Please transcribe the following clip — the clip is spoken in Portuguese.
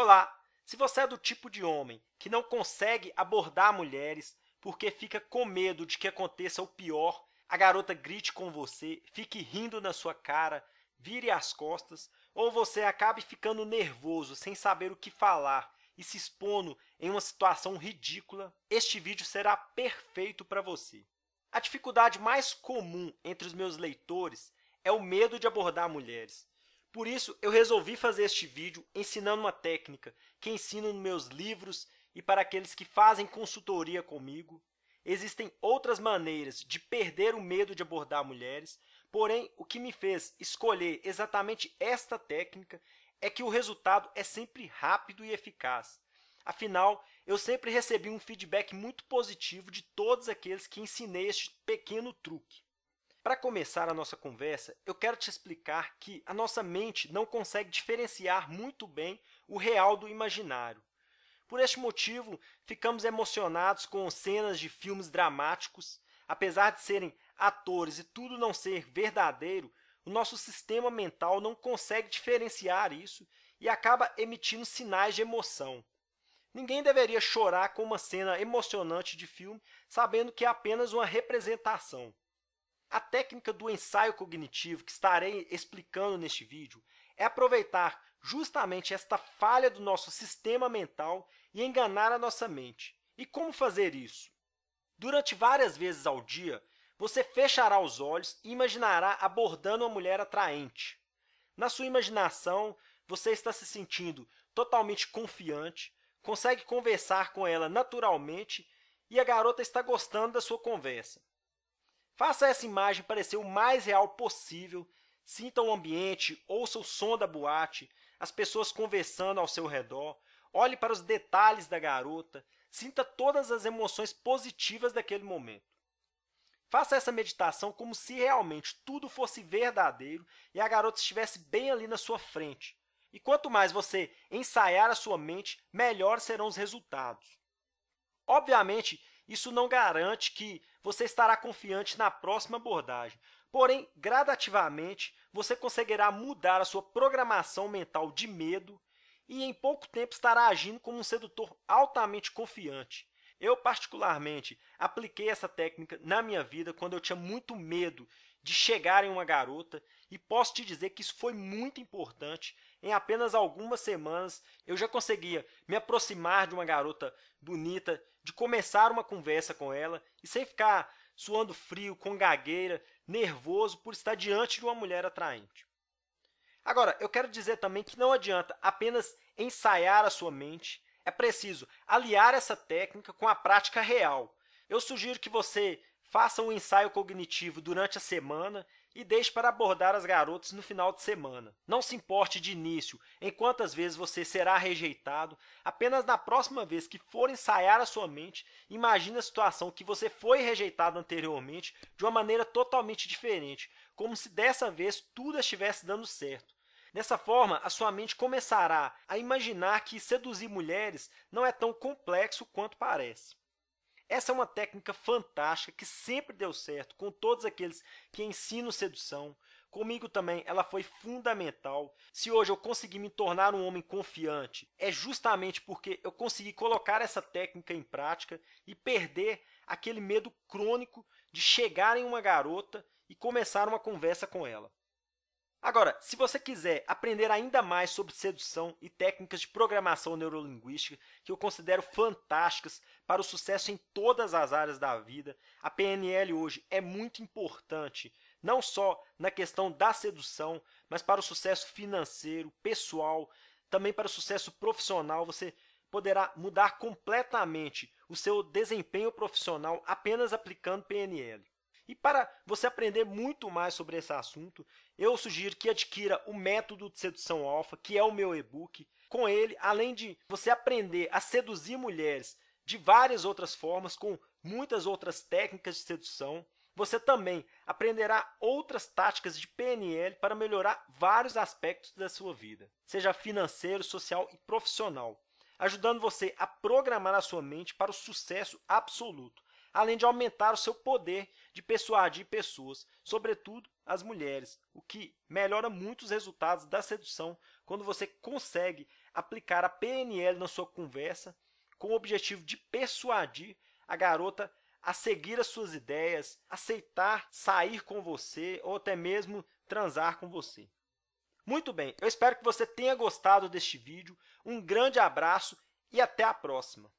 Olá! Se você é do tipo de homem que não consegue abordar mulheres porque fica com medo de que aconteça o pior, a garota grite com você, fique rindo na sua cara, vire as costas, ou você acabe ficando nervoso sem saber o que falar e se expondo em uma situação ridícula, este vídeo será perfeito para você. A dificuldade mais comum entre os meus leitores é o medo de abordar mulheres. Por isso, eu resolvi fazer este vídeo ensinando uma técnica que ensino nos meus livros e para aqueles que fazem consultoria comigo. Existem outras maneiras de perder o medo de abordar mulheres, porém, o que me fez escolher exatamente esta técnica é que o resultado é sempre rápido e eficaz. Afinal, eu sempre recebi um feedback muito positivo de todos aqueles que ensinei este pequeno truque. Para começar a nossa conversa, eu quero te explicar que a nossa mente não consegue diferenciar muito bem o real do imaginário. Por este motivo, ficamos emocionados com cenas de filmes dramáticos. Apesar de serem atores e tudo não ser verdadeiro, o nosso sistema mental não consegue diferenciar isso e acaba emitindo sinais de emoção. Ninguém deveria chorar com uma cena emocionante de filme sabendo que é apenas uma representação. A técnica do ensaio cognitivo que estarei explicando neste vídeo é aproveitar justamente esta falha do nosso sistema mental e enganar a nossa mente. E como fazer isso? Durante várias vezes ao dia, você fechará os olhos e imaginará abordando uma mulher atraente. Na sua imaginação, você está se sentindo totalmente confiante, consegue conversar com ela naturalmente e a garota está gostando da sua conversa. Faça essa imagem parecer o mais real possível. Sinta o ambiente, ouça o som da boate, as pessoas conversando ao seu redor. Olhe para os detalhes da garota. Sinta todas as emoções positivas daquele momento. Faça essa meditação como se realmente tudo fosse verdadeiro e a garota estivesse bem ali na sua frente. E quanto mais você ensaiar a sua mente, melhores serão os resultados. Obviamente isso não garante que você estará confiante na próxima abordagem. Porém, gradativamente, você conseguirá mudar a sua programação mental de medo e em pouco tempo estará agindo como um sedutor altamente confiante. Eu, particularmente, apliquei essa técnica na minha vida quando eu tinha muito medo de chegar em uma garota e posso te dizer que isso foi muito importante em apenas algumas semanas, eu já conseguia me aproximar de uma garota bonita, de começar uma conversa com ela e sem ficar suando frio, com gagueira, nervoso por estar diante de uma mulher atraente. Agora, eu quero dizer também que não adianta apenas ensaiar a sua mente, é preciso aliar essa técnica com a prática real. Eu sugiro que você faça um ensaio cognitivo durante a semana e deixe para abordar as garotas no final de semana. Não se importe de início em quantas vezes você será rejeitado, apenas na próxima vez que for ensaiar a sua mente, imagine a situação que você foi rejeitado anteriormente de uma maneira totalmente diferente, como se dessa vez tudo estivesse dando certo. Dessa forma, a sua mente começará a imaginar que seduzir mulheres não é tão complexo quanto parece. Essa é uma técnica fantástica que sempre deu certo com todos aqueles que ensinam sedução. Comigo também ela foi fundamental. Se hoje eu consegui me tornar um homem confiante, é justamente porque eu consegui colocar essa técnica em prática e perder aquele medo crônico de chegar em uma garota e começar uma conversa com ela. Agora, se você quiser aprender ainda mais sobre sedução e técnicas de programação neurolinguística, que eu considero fantásticas para o sucesso em todas as áreas da vida, a PNL hoje é muito importante, não só na questão da sedução, mas para o sucesso financeiro, pessoal, também para o sucesso profissional. Você poderá mudar completamente o seu desempenho profissional apenas aplicando PNL. E para você aprender muito mais sobre esse assunto, eu sugiro que adquira o Método de Sedução Alfa, que é o meu e-book. Com ele, além de você aprender a seduzir mulheres de várias outras formas, com muitas outras técnicas de sedução, você também aprenderá outras táticas de PNL para melhorar vários aspectos da sua vida, seja financeiro, social e profissional, ajudando você a programar a sua mente para o sucesso absoluto, além de aumentar o seu poder de persuadir pessoas, sobretudo as mulheres, o que melhora muito os resultados da sedução quando você consegue aplicar a PNL na sua conversa com o objetivo de persuadir a garota a seguir as suas ideias, aceitar sair com você ou até mesmo transar com você. Muito bem, eu espero que você tenha gostado deste vídeo. Um grande abraço e até a próxima!